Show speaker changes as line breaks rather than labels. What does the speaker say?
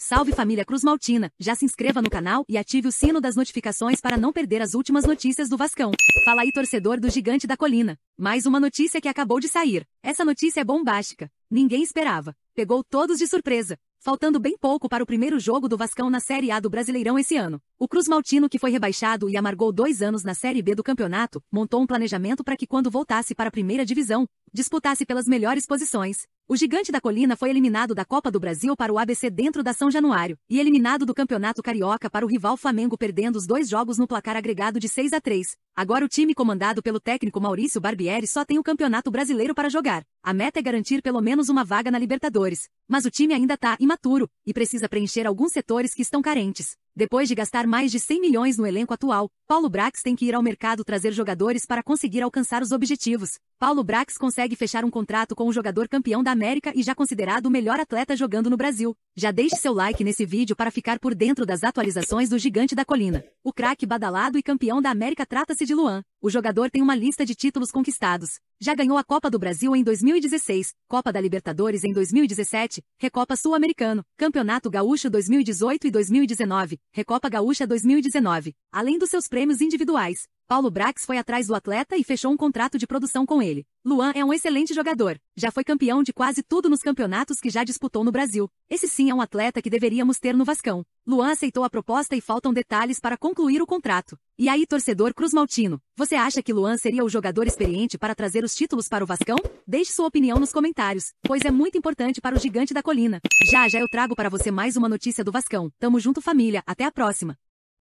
Salve família Cruz Maltina, já se inscreva no canal e ative o sino das notificações para não perder as últimas notícias do Vascão. Fala aí torcedor do Gigante da Colina. Mais uma notícia que acabou de sair. Essa notícia é bombástica. Ninguém esperava. Pegou todos de surpresa. Faltando bem pouco para o primeiro jogo do Vascão na Série A do Brasileirão esse ano. O Cruz Maltino, que foi rebaixado e amargou dois anos na Série B do campeonato, montou um planejamento para que quando voltasse para a primeira divisão, disputasse pelas melhores posições. O gigante da colina foi eliminado da Copa do Brasil para o ABC dentro da São Januário e eliminado do Campeonato Carioca para o rival Flamengo perdendo os dois jogos no placar agregado de 6 a 3. Agora o time comandado pelo técnico Maurício Barbieri só tem o Campeonato Brasileiro para jogar. A meta é garantir pelo menos uma vaga na Libertadores, mas o time ainda está imaturo e precisa preencher alguns setores que estão carentes. Depois de gastar mais de 100 milhões no elenco atual, Paulo Brax tem que ir ao mercado trazer jogadores para conseguir alcançar os objetivos. Paulo Brax consegue fechar um contrato com o jogador campeão da América e já considerado o melhor atleta jogando no Brasil. Já deixe seu like nesse vídeo para ficar por dentro das atualizações do gigante da colina. O craque badalado e campeão da América trata-se de Luan. O jogador tem uma lista de títulos conquistados, já ganhou a Copa do Brasil em 2016, Copa da Libertadores em 2017, Recopa Sul-Americano, Campeonato Gaúcho 2018 e 2019, Recopa Gaúcha 2019, além dos seus prêmios individuais, Paulo Brax foi atrás do atleta e fechou um contrato de produção com ele. Luan é um excelente jogador, já foi campeão de quase tudo nos campeonatos que já disputou no Brasil. Esse sim é um atleta que deveríamos ter no Vascão. Luan aceitou a proposta e faltam detalhes para concluir o contrato. E aí, torcedor Cruz Maltino, você acha que Luan seria o jogador experiente para trazer os títulos para o Vascão? Deixe sua opinião nos comentários, pois é muito importante para o gigante da colina. Já já eu trago para você mais uma notícia do Vascão. Tamo junto família, até a próxima.